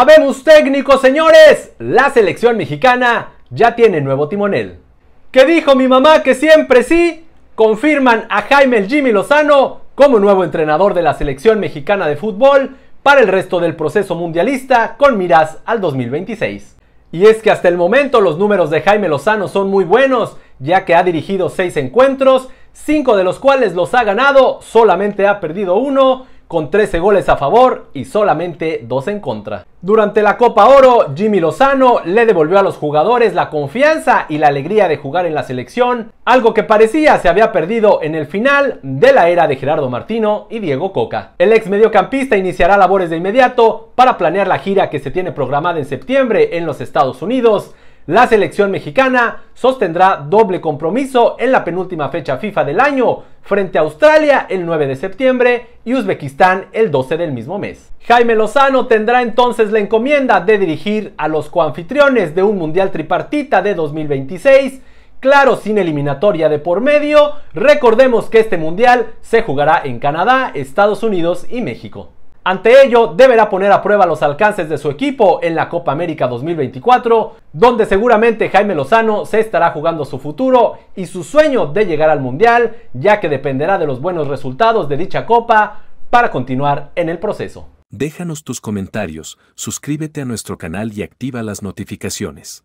Habemos técnicos, señores. La selección mexicana ya tiene nuevo timonel. ¿Qué dijo mi mamá que siempre sí, confirman a Jaime el Jimmy Lozano como nuevo entrenador de la selección mexicana de fútbol para el resto del proceso mundialista con miras al 2026. Y es que hasta el momento los números de Jaime Lozano son muy buenos, ya que ha dirigido 6 encuentros, 5 de los cuales los ha ganado, solamente ha perdido uno con 13 goles a favor y solamente 2 en contra. Durante la Copa Oro, Jimmy Lozano le devolvió a los jugadores la confianza y la alegría de jugar en la selección, algo que parecía se había perdido en el final de la era de Gerardo Martino y Diego Coca. El ex mediocampista iniciará labores de inmediato para planear la gira que se tiene programada en septiembre en los Estados Unidos la selección mexicana sostendrá doble compromiso en la penúltima fecha FIFA del año, frente a Australia el 9 de septiembre y Uzbekistán el 12 del mismo mes. Jaime Lozano tendrá entonces la encomienda de dirigir a los coanfitriones de un Mundial Tripartita de 2026 claro, sin eliminatoria de por medio. Recordemos que este mundial se jugará en Canadá, Estados Unidos y México. Ante ello, deberá poner a prueba los alcances de su equipo en la Copa América 2024, donde seguramente Jaime Lozano se estará jugando su futuro y su sueño de llegar al Mundial, ya que dependerá de los buenos resultados de dicha Copa para continuar en el proceso. Déjanos tus comentarios, suscríbete a nuestro canal y activa las notificaciones.